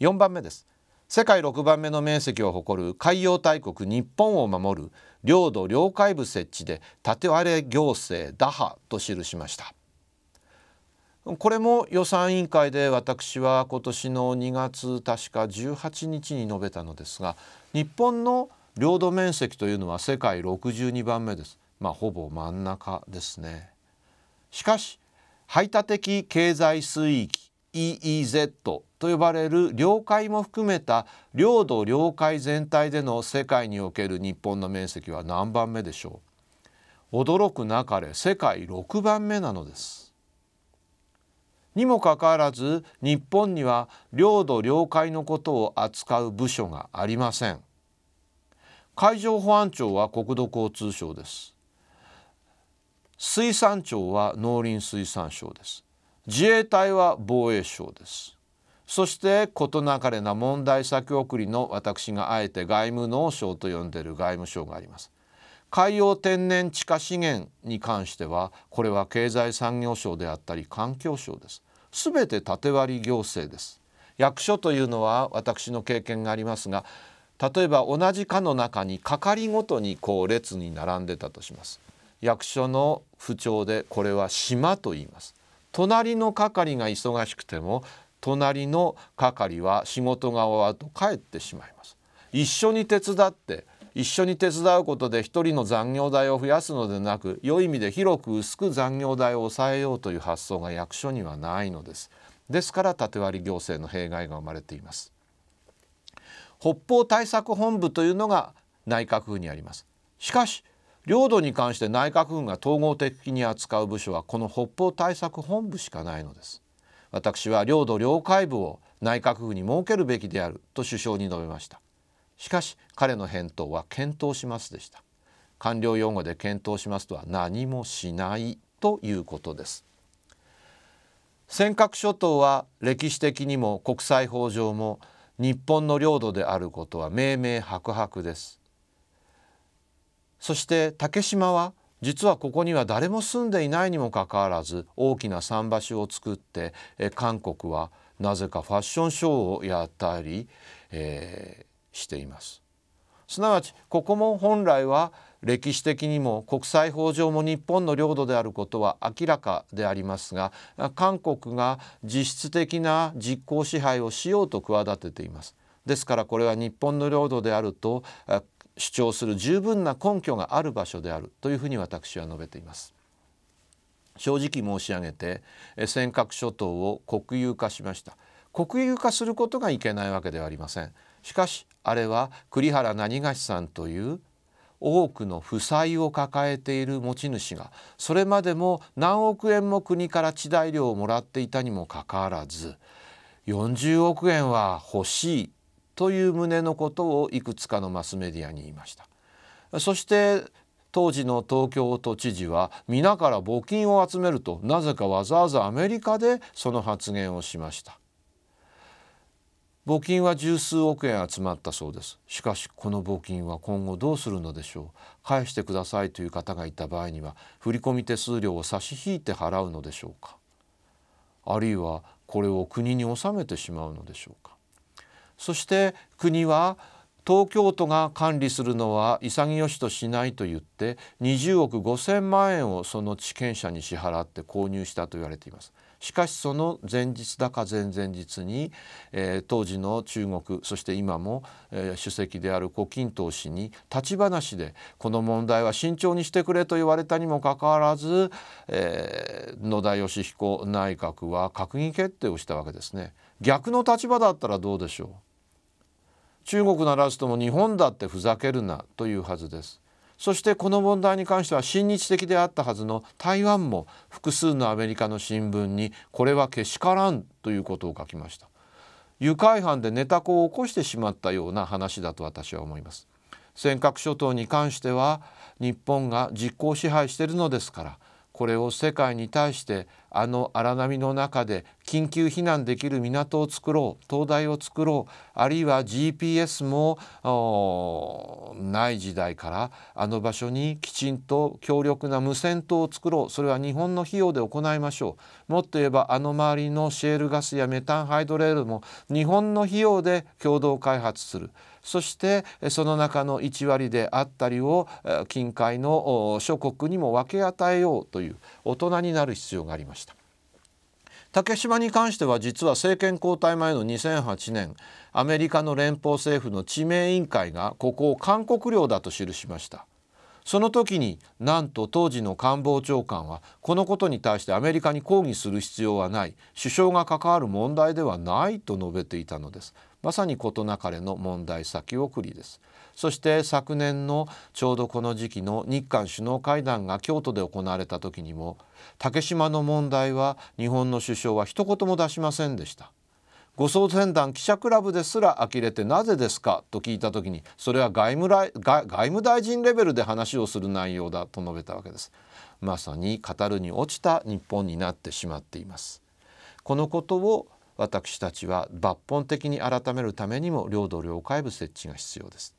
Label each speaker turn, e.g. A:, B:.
A: 4番目です世界6番目の面積を誇る海洋大国日本を守る領土領海部設置で縦割れ行政打破と記しましたこれも予算委員会で私は今年の2月確か18日に述べたのですが日本の領土面積というのは世界62番目です。まあ、ほぼ真ん中ですね。しかし排他的経済水域 EEZ と呼ばれる領海も含めた領土領海全体での世界における日本の面積は何番目でしょう驚くなかれ世界6番目なのです。にもかかわらず日本には領土領海のことを扱う部署がありません。海上保安庁は国土交通省です。水産庁は農林水産省です。自衛隊は防衛省ですそして事なかれな問題先送りの私があえて外務農省と呼んでいる外務省があります海洋天然地下資源に関してはこれは経済産業省であったり環境省ですすべて縦割り行政です役所というのは私の経験がありますが例えば同じ課の中に係ごとにこう列に並んでたとします役所の不調でこれは島と言います隣の係が忙しくても隣の係は仕事が終わると帰ってしまいます一緒に手伝って一緒に手伝うことで一人の残業代を増やすのでなく良い意味で広く薄く残業代を抑えようという発想が役所にはないのですですから縦割り行政の弊害が生まれています北方対策本部というのが内閣府にありますしかし領土に関して内閣府が統合的に扱う部署はこの北方対策本部しかないのです私は領土領海部を内閣府に設けるべきであると首相に述べましたしかし彼の返答は検討しますでした官僚用語で検討しますとは何もしないということです尖閣諸島は歴史的にも国際法上も日本の領土であることは明明白白ですそして竹島は実はここには誰も住んでいないにもかかわらず大きな桟橋を作って韓国はなぜかファッションショーをやったり、えー、しています。すなわちここも本来は歴史的にも国際法上も日本の領土であることは明らかでありますが韓国が実質的な実効支配をしようと企てています。ですからこれは日本の領土であると主張する十分な根拠がある場所であるというふうに私は述べています。正直申し上げて尖閣諸島を国有化しました国有化することがいけないわけではありませんしかしあれは栗原何がしさんという多くの負債を抱えている持ち主がそれまでも何億円も国から地代料をもらっていたにもかかわらず40億円は欲しいという旨のことをいくつかのマスメディアに言いました。そして当時の東京都知事は皆から募金を集めるとなぜかわざわざアメリカでその発言をしました募金は十数億円集まったそうですしかしこの募金は今後どうするのでしょう返してくださいという方がいた場合には振込手数料を差し引いて払うのでしょうかあるいはこれを国に納めてしまうのでしょうかそして国は東京都が管理するのは潔しとしないと言って20億5,000万円をその地権者に支払って購入したと言われています。しかしその前日だか前々日に、えー、当時の中国そして今も、えー、主席である胡錦涛氏に立ち話でこの問題は慎重にしてくれと言われたにもかかわらず、えー、野田義彦内閣は閣議決定をしたわけですね。逆の立場だったらどうでしょう中国ならずとも日本だってふざけるなというはずですそしてこの問題に関しては親日的であったはずの台湾も複数のアメリカの新聞にこれはけしからんということを書きました愉快犯でネタ子を起こしてしまったような話だと私は思います尖閣諸島に関しては日本が実効支配しているのですからこれを世界に対してあの荒波の中で緊急避難できる港を作ろう灯台を作ろうあるいは GPS もない時代からあの場所にきちんと強力な無線塔を作ろうそれは日本の費用で行いましょうもっと言えばあの周りのシェールガスやメタンハイドレールも日本の費用で共同開発する。そしてその中の1割であったりを近海の諸国にも分け与えようという大人になる必要がありました。竹島に関しては実は政権交代前の2008年アメリカの連邦政府の地名委員会がここを韓国領だと記しました。その時になんと当時の官房長官はこのことに対してアメリカに抗議する必要はない首相が関わる問題ではないと述べていたのですまさに事なかれの問題先送りですそして昨年のちょうどこの時期の日韓首脳会談が京都で行われた時にも竹島の問題は日本の首相は一言も出しませんでしたご相団記者クラブですら呆れてなぜですかと聞いた時にそれは外務外務大臣レベルで話をする内容だと述べたわけですまさに語るに落ちた日本になってしまっていますこのことを私たちは抜本的に改めるためにも領土領海部設置が必要です